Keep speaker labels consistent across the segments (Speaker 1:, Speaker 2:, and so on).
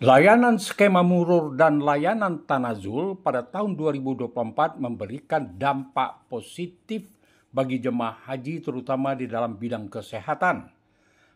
Speaker 1: Layanan skema murur dan layanan tanazul pada tahun 2024 memberikan dampak positif bagi jemaah haji terutama di dalam bidang kesehatan.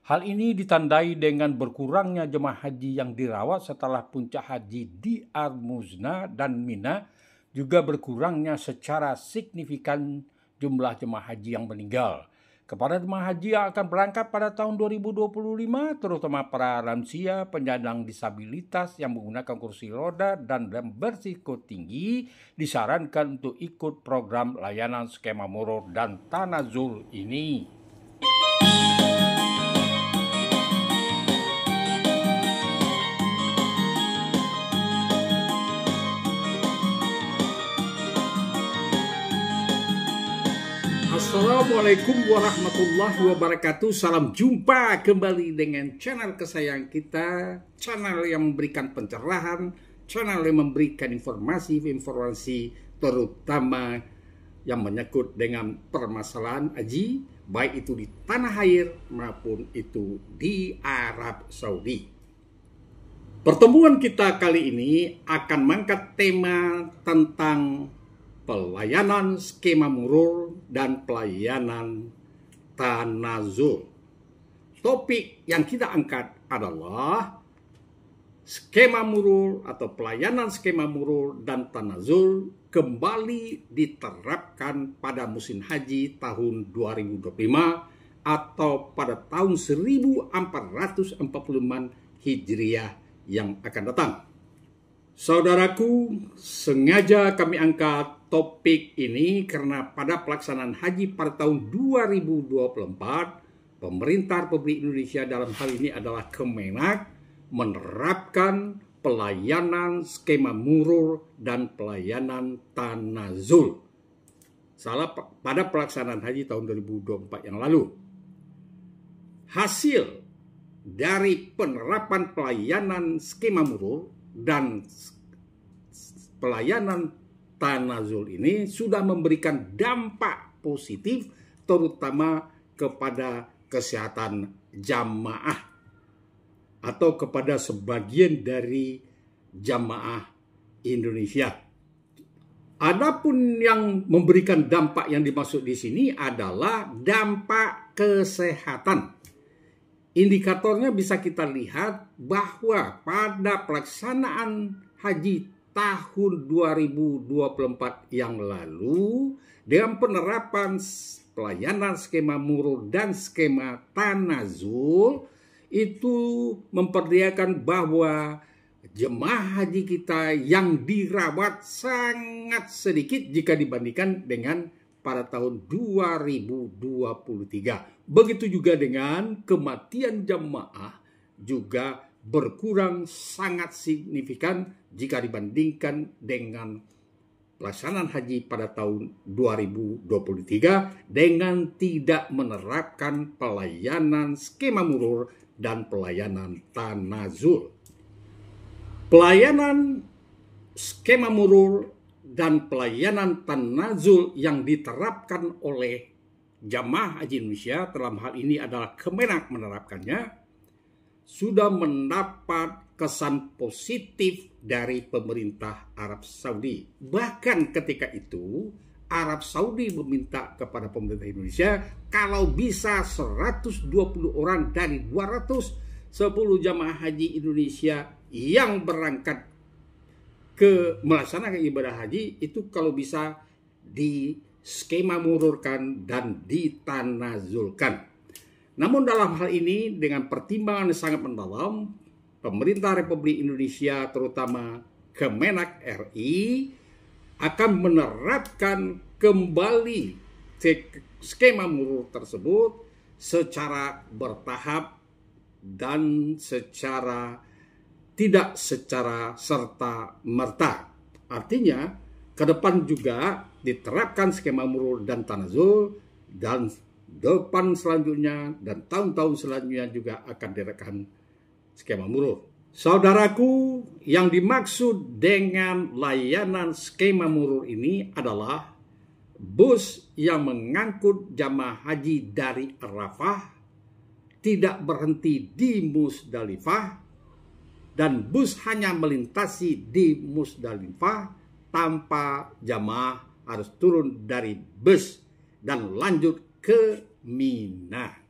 Speaker 1: Hal ini ditandai dengan berkurangnya jemaah haji yang dirawat setelah puncak haji di Armuzna dan Mina juga berkurangnya secara signifikan jumlah jemaah haji yang meninggal kepada jemaah haji yang akan berangkat pada tahun 2025, terutama para lansia, penyandang disabilitas yang menggunakan kursi roda dan bersiko tinggi, disarankan untuk ikut program layanan skema moro dan tanah zul ini. Assalamualaikum warahmatullahi wabarakatuh Salam jumpa kembali dengan channel kesayang kita Channel yang memberikan pencerahan Channel yang memberikan informasi-informasi Terutama yang menyangkut dengan permasalahan aji, Baik itu di tanah air maupun itu di Arab Saudi Pertemuan kita kali ini akan mengangkat tema tentang pelayanan skema murur dan pelayanan tanazul. Topik yang kita angkat adalah skema murur atau pelayanan skema murur dan tanazul kembali diterapkan pada musim haji tahun 2025 atau pada tahun 1440 Hijriah yang akan datang. Saudaraku, sengaja kami angkat topik ini karena pada pelaksanaan haji pada tahun 2024, pemerintah Republik Indonesia dalam hal ini adalah Kemenak menerapkan pelayanan skema murur dan pelayanan tanazul. Salah pada pelaksanaan haji tahun 2024 yang lalu. Hasil dari penerapan pelayanan skema murur dan pelayanan tanazul ini sudah memberikan dampak positif terutama kepada kesehatan jamaah atau kepada sebagian dari jamaah Indonesia. Adapun yang memberikan dampak yang dimaksud di sini adalah dampak kesehatan. Indikatornya bisa kita lihat bahwa pada pelaksanaan haji tahun 2024 yang lalu dengan penerapan pelayanan skema muru dan skema tanazul itu memperlihatkan bahwa jemaah haji kita yang dirawat sangat sedikit jika dibandingkan dengan pada tahun 2023. Begitu juga dengan kematian jemaah juga berkurang sangat signifikan jika dibandingkan dengan pelaksanaan haji pada tahun 2023 dengan tidak menerapkan pelayanan skema murur dan pelayanan tanazul. Pelayanan skema murur dan pelayanan tanazul yang diterapkan oleh jamaah haji Indonesia dalam hal ini adalah Kemenak menerapkannya sudah mendapat kesan positif dari pemerintah Arab Saudi. Bahkan ketika itu, Arab Saudi meminta kepada pemerintah Indonesia kalau bisa 120 orang dari 210 jamaah haji Indonesia yang berangkat ke melaksanakan ibadah haji itu kalau bisa di skema mururkan dan ditanazulkan. Namun dalam hal ini dengan pertimbangan yang sangat mendalam, pemerintah Republik Indonesia terutama Kemenak RI akan menerapkan kembali skema muru tersebut secara bertahap dan secara tidak secara serta merta. Artinya, ke depan juga diterapkan skema muru dan tanazul dan depan selanjutnya, dan tahun-tahun selanjutnya juga akan direkam skema muruh. Saudaraku, yang dimaksud dengan layanan skema murur ini adalah bus yang mengangkut jamaah haji dari Arafah tidak berhenti di Musdalifah dan bus hanya melintasi di Musdalifah tanpa jamaah harus turun dari bus dan lanjut ke Mina.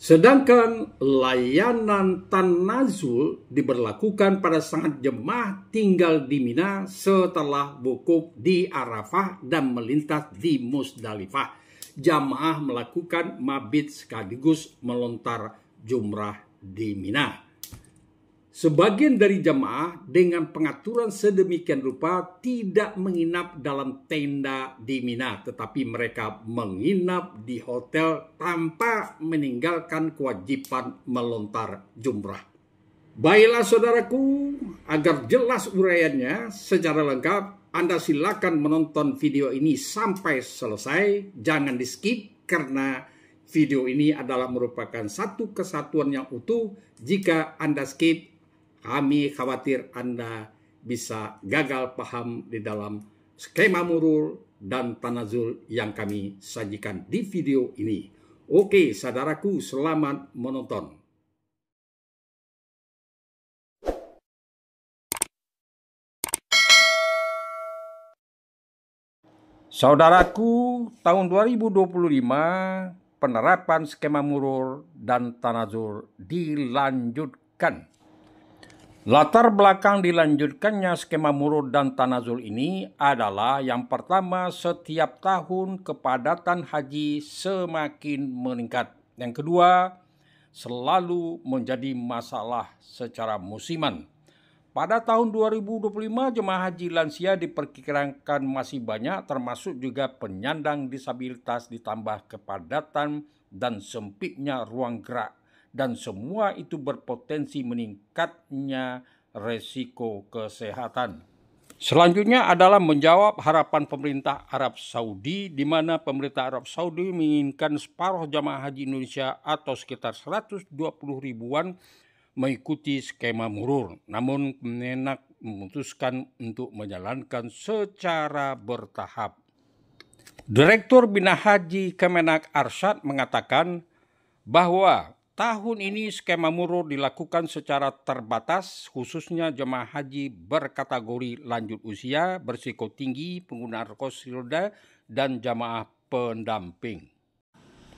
Speaker 1: Sedangkan layanan tanazul diberlakukan pada saat jemaah tinggal di Mina setelah wukuf di Arafah dan melintas di Musdalifah. Jamaah melakukan mabit sekaligus melontar jumrah di Mina. Sebagian dari jemaah dengan pengaturan sedemikian rupa tidak menginap dalam tenda di Mina, tetapi mereka menginap di hotel tanpa meninggalkan kewajiban melontar jumrah. Baiklah saudaraku, agar jelas uraiannya secara lengkap, Anda silakan menonton video ini sampai selesai. Jangan di skip karena video ini adalah merupakan satu kesatuan yang utuh. Jika Anda skip, kami khawatir Anda bisa gagal paham di dalam skema murul dan tanazul yang kami sajikan di video ini. Oke, saudaraku, selamat menonton. Saudaraku, tahun 2025 penerapan skema murur dan tanazur dilanjutkan. Latar belakang dilanjutkannya skema murud dan tanazul ini adalah yang pertama setiap tahun kepadatan haji semakin meningkat. Yang kedua, selalu menjadi masalah secara musiman. Pada tahun 2025 jemaah haji lansia diperkirakan masih banyak termasuk juga penyandang disabilitas ditambah kepadatan dan sempitnya ruang gerak dan semua itu berpotensi meningkatnya resiko kesehatan. Selanjutnya adalah menjawab harapan pemerintah Arab Saudi di mana pemerintah Arab Saudi menginginkan separuh jamaah haji Indonesia atau sekitar 120 ribuan mengikuti skema murur. Namun Kemenak memutuskan untuk menjalankan secara bertahap. Direktur Bina Haji Kemenak Arsyad mengatakan bahwa Tahun ini skema murur dilakukan secara terbatas, khususnya jemaah haji berkategori lanjut usia, bersiko tinggi, pengguna kursi roda, dan jamaah pendamping.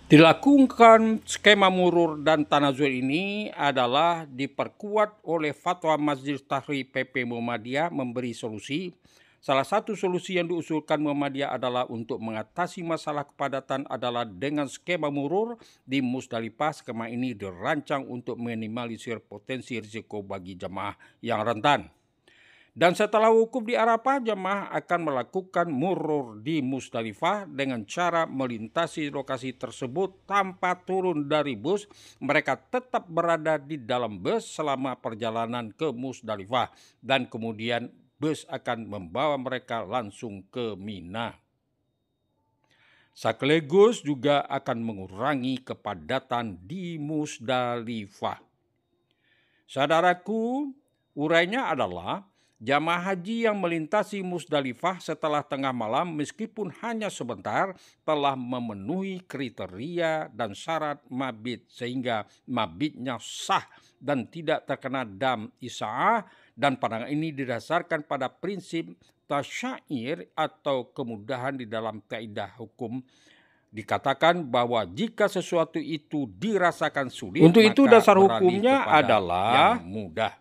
Speaker 1: Dilakukan skema murur dan tanazul ini adalah diperkuat oleh fatwa Masjid Tahri PP Muhammadiyah memberi solusi Salah satu solusi yang diusulkan Muhammadiyah adalah untuk mengatasi masalah kepadatan adalah dengan skema murur di Musdalifah. Skema ini dirancang untuk minimalisir potensi risiko bagi jemaah yang rentan. Dan setelah wukuf di Arafah, jemaah akan melakukan murur di Musdalifah dengan cara melintasi lokasi tersebut tanpa turun dari bus. Mereka tetap berada di dalam bus selama perjalanan ke Musdalifah dan kemudian bus akan membawa mereka langsung ke Mina. Sekaligus juga akan mengurangi kepadatan di Musdalifah. Saudaraku, urainya adalah Jamaah haji yang melintasi Musdalifah setelah tengah malam meskipun hanya sebentar telah memenuhi kriteria dan syarat mabit sehingga mabitnya sah dan tidak terkena dam isaah dan pandangan ini didasarkan pada prinsip tasyair atau kemudahan di dalam kaidah hukum dikatakan bahwa jika sesuatu itu dirasakan sulit untuk itu dasar hukumnya adalah yang mudah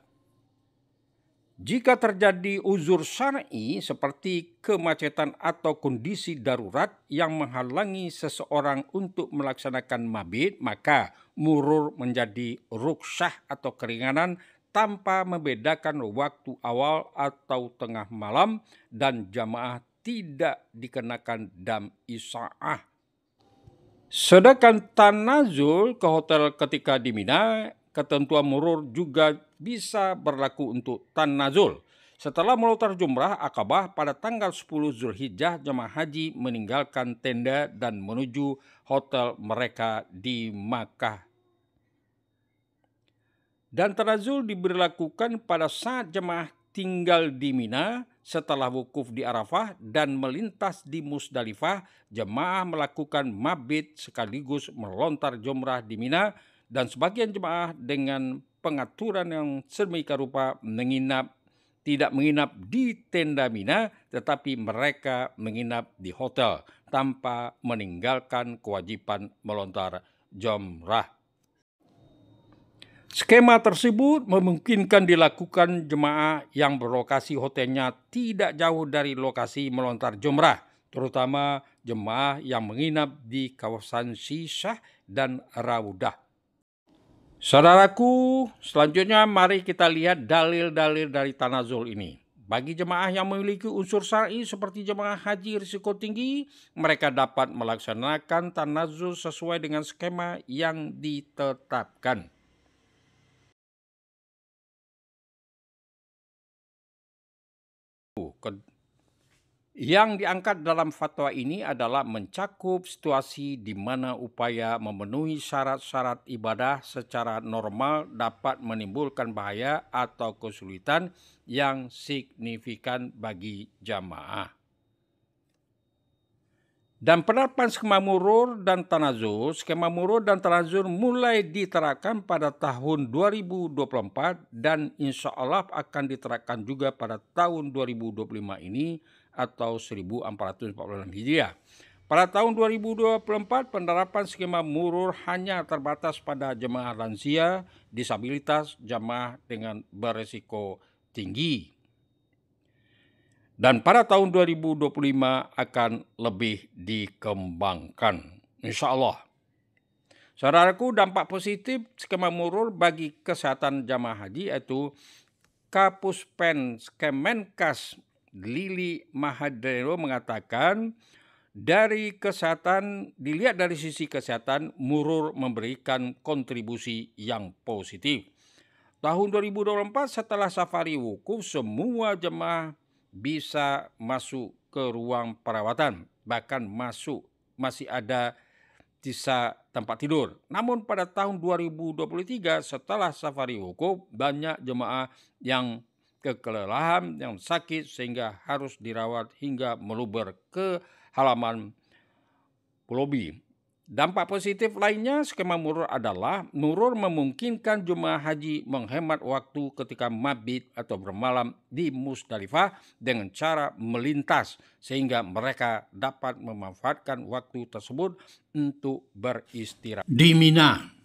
Speaker 1: jika terjadi uzur syar'i seperti kemacetan atau kondisi darurat yang menghalangi seseorang untuk melaksanakan mabit, maka murur menjadi ruksah atau keringanan tanpa membedakan waktu awal atau tengah malam dan jamaah tidak dikenakan dam isaah. Sedangkan tanazul ke hotel ketika di Mina ketentuan murur juga bisa berlaku untuk tan nazul. Setelah melontar jumrah Akabah pada tanggal 10 Zulhijjah, jemaah haji meninggalkan tenda dan menuju hotel mereka di Makkah. Dan tanazul diberlakukan pada saat jemaah tinggal di Mina setelah wukuf di Arafah dan melintas di Musdalifah, jemaah melakukan mabit sekaligus melontar jumrah di Mina dan sebagian jemaah dengan pengaturan yang sedemikian rupa menginap tidak menginap di tenda Mina tetapi mereka menginap di hotel tanpa meninggalkan kewajiban melontar jomrah. Skema tersebut memungkinkan dilakukan jemaah yang berlokasi hotelnya tidak jauh dari lokasi melontar jomrah, terutama jemaah yang menginap di kawasan Sisah dan Raudah. Saudaraku, selanjutnya mari kita lihat dalil-dalil dari tanazul ini. Bagi jemaah yang memiliki unsur syar'i seperti jemaah haji risiko tinggi, mereka dapat melaksanakan tanazul sesuai dengan skema yang ditetapkan. Yang diangkat dalam fatwa ini adalah mencakup situasi di mana upaya memenuhi syarat-syarat ibadah secara normal dapat menimbulkan bahaya atau kesulitan yang signifikan bagi jamaah. Dan penerapan skema murur dan tanazur, skema murur dan tanazur mulai diterapkan pada tahun 2024 dan insya Allah akan diterapkan juga pada tahun 2025 ini atau 1446 Hijriah. Pada tahun 2024, penerapan skema murur hanya terbatas pada jemaah lansia, disabilitas, jemaah dengan beresiko tinggi. Dan pada tahun 2025 akan lebih dikembangkan. Insya Allah. Saudaraku, dampak positif skema murur bagi kesehatan jamaah haji yaitu Kapuspen Kemenkes Lili Mahadero mengatakan dari kesehatan dilihat dari sisi kesehatan Murur memberikan kontribusi yang positif. Tahun 2024 setelah safari wukuf semua jemaah bisa masuk ke ruang perawatan bahkan masuk masih ada sisa tempat tidur. Namun pada tahun 2023 setelah safari wukuf banyak jemaah yang kekelelahan, yang sakit sehingga harus dirawat hingga meluber ke halaman lobi. Dampak positif lainnya skema murur adalah murur memungkinkan jemaah haji menghemat waktu ketika mabit atau bermalam di Musdalifah dengan cara melintas sehingga mereka dapat memanfaatkan waktu tersebut untuk beristirahat. Di Mina,